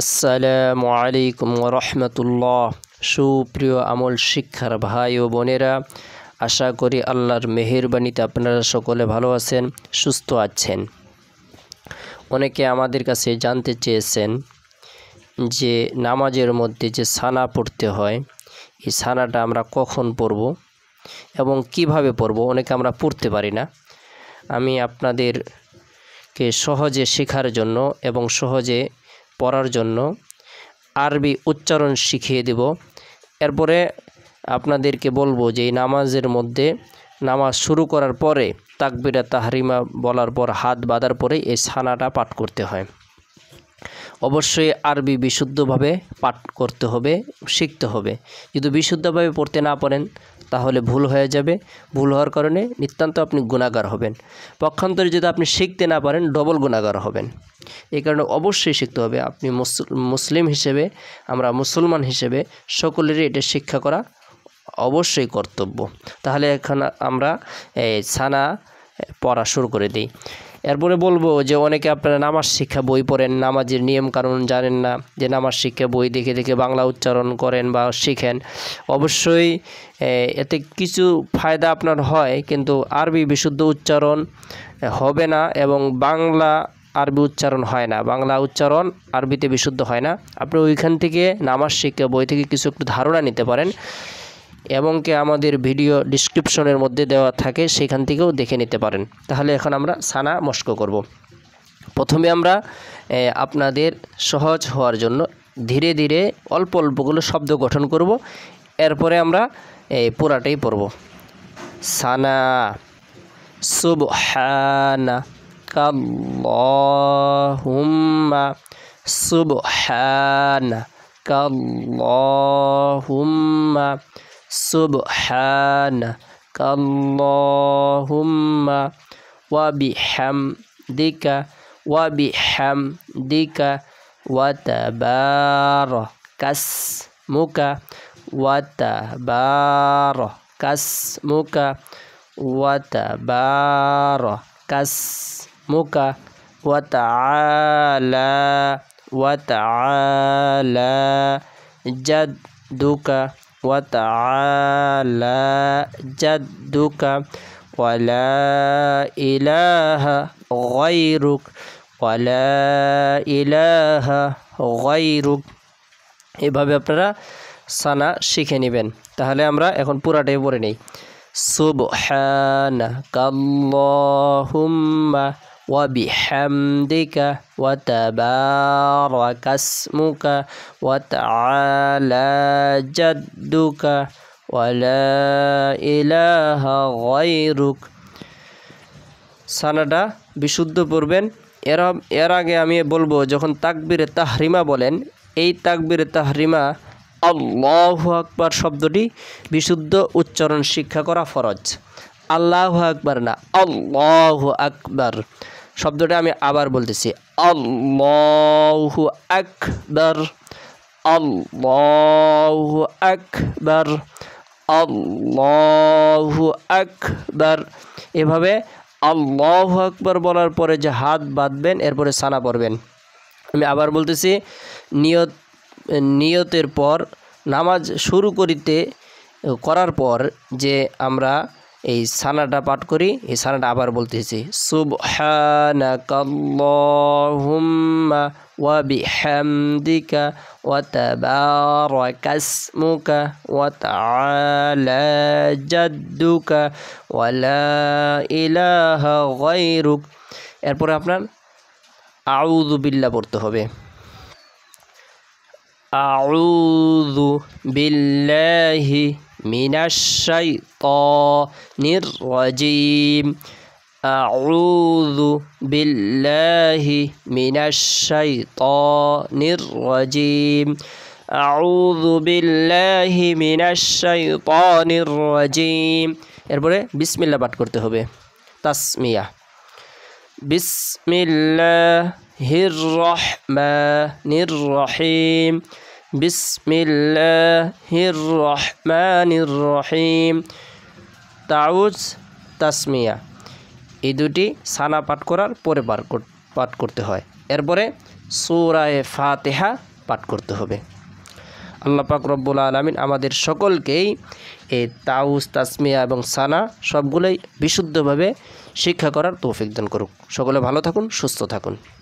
আসসালামু আলাইকুম রহমতুল্লাহ সুপ্রিয় আমল শিক্ষার ভাই ও বোনেরা আশা করি আল্লাহর মেহেরবানিতে আপনারা সকলে ভালো আছেন সুস্থ আছেন অনেকে আমাদের কাছে জানতে চেয়েছেন যে নামাজের মধ্যে যে সানা পড়তে হয় এই সানাটা আমরা কখন পড়ব এবং কিভাবে পড়ব অনেকে আমরা পড়তে পারি না আমি আপনাদেরকে সহজে শেখার জন্য এবং সহজে পড়ার জন্য আরবি উচ্চারণ শিখিয়ে দেব এরপরে আপনাদেরকে বলবো যে এই নামাজের মধ্যে নামাজ শুরু করার পরে তাকবিরা তাহরিমা বলার পর হাত বাঁধার পরে এই ছানাটা পাঠ করতে হয় অবশ্যই আরবি বিশুদ্ধভাবে পাঠ করতে হবে শিখতে হবে যদি বিশুদ্ধভাবে পড়তে না পারেন তাহলে ভুল হয়ে যাবে ভুল হওয়ার কারণে নিতান্ত আপনি গুণাগার হবেন পক্ষান্তরে যদি আপনি শিখতে না পারেন ডবল গুণাগার হবেন এই কারণে অবশ্যই শিখতে হবে আপনি মুসলিম হিসেবে আমরা মুসলমান হিসেবে সকলেরই এটা শিক্ষা করা অবশ্যই কর্তব্য তাহলে এখন আমরা ছানা পড়া শুরু করে দিই এরপরে বলবো যে অনেকে আপনারা নামাজ শিক্ষা বই পড়েন নামাজের নিয়ম কারণ জানেন না যে নামাজ শিক্ষা বই দেখে দেখে বাংলা উচ্চারণ করেন বা শিখেন অবশ্যই এতে কিছু ফায়দা আপনার হয় কিন্তু আরবি বিশুদ্ধ উচ্চারণ হবে না এবং বাংলা আরবি উচ্চারণ হয় না বাংলা উচ্চারণ আরবিতে বিশুদ্ধ হয় না আপনি ওইখান থেকে নামাজ শিক্ষা বই থেকে কিছু একটু ধারণা নিতে পারেন এবং কি আমাদের ভিডিও ডিসক্রিপশনের মধ্যে দেওয়া থাকে সেখান থেকেও দেখে নিতে পারেন তাহলে এখন আমরা সানা মস্ক করব। প্রথমে আমরা আপনাদের সহজ হওয়ার জন্য ধীরে ধীরে অল্প অল্পগুলো শব্দ গঠন করব এরপরে আমরা পুরাটাই পড়ব সানা সুবহানা Allahumma subhanaka Allahumma subhanaka Allahumma wa bihamdika wa bihamdika wa tabarakasmuka wa muka wa tabarakas ربك وتعالى وتعالى جدك وتعالى جدك ولا إله غيرك ولا إله غيرك এভাবে আপনারা সানা শিখে নেবেন তাহলে আমরা এখন পুরাটাই পড়ে নেই সুবহানাকাল্লাহুম্মা وبحمدك وتبارك اسمك وتعالى جدك ولا إله غيرك সানাডা বিশুদ্ধ পড়বেন এর এর আগে আমি বলবো যখন তাকবিরে তাহরিমা বলেন এই তাকবিরে তাহরিমা আল্লাহ আকবার শব্দটি বিশুদ্ধ উচ্চারণ শিক্ষা করা ফরজ আল্লাহ আকবার না আল্লাহ আকবার শব্দটা আমি আবার বলতেছি আল্লাহু আকবর আল্লাহু আকবর আল্লাহু আকবর এভাবে আল্লাহ আকবর বলার পরে যে হাত বাঁধবেন এরপরে সানা পড়বেন আমি আবার বলতেছি নিয়ত নিয়তের পর নামাজ শুরু করিতে করার পর যে আমরা এই সানাটা পাঠ করি এই সানাটা আবার বলতেছি সুবহানাকাল্লাহুম্মা ওয়া লা এরপরে আপনার আউযু বিল্লা পড়তে হবে আউদু বিল্লাহি من الشيطان الرجيم أعوذ بالله من الشيطان الرجيم أعوذ بالله من الشيطان الرجيم এরপরে বিসমিল্লাহ পাঠ করতে হবে তাসমিয়া বিসমিল্লাহির রহমানির রহিম بسم الله الرحمن الرحيم তাউজ তাসমিয়া এই দুটি সানা পাঠ করার পরে পাঠ করতে হয় এরপরে সুরায় ফাতেহা পাঠ করতে হবে আল্লাহ পাক রব্বুল আলমিন আমাদের সকলকেই এই তাউস তাসমিয়া এবং সানা সবগুলোই বিশুদ্ধভাবে শিক্ষা করার তৌফিক দান করুক সকলে ভালো থাকুন সুস্থ থাকুন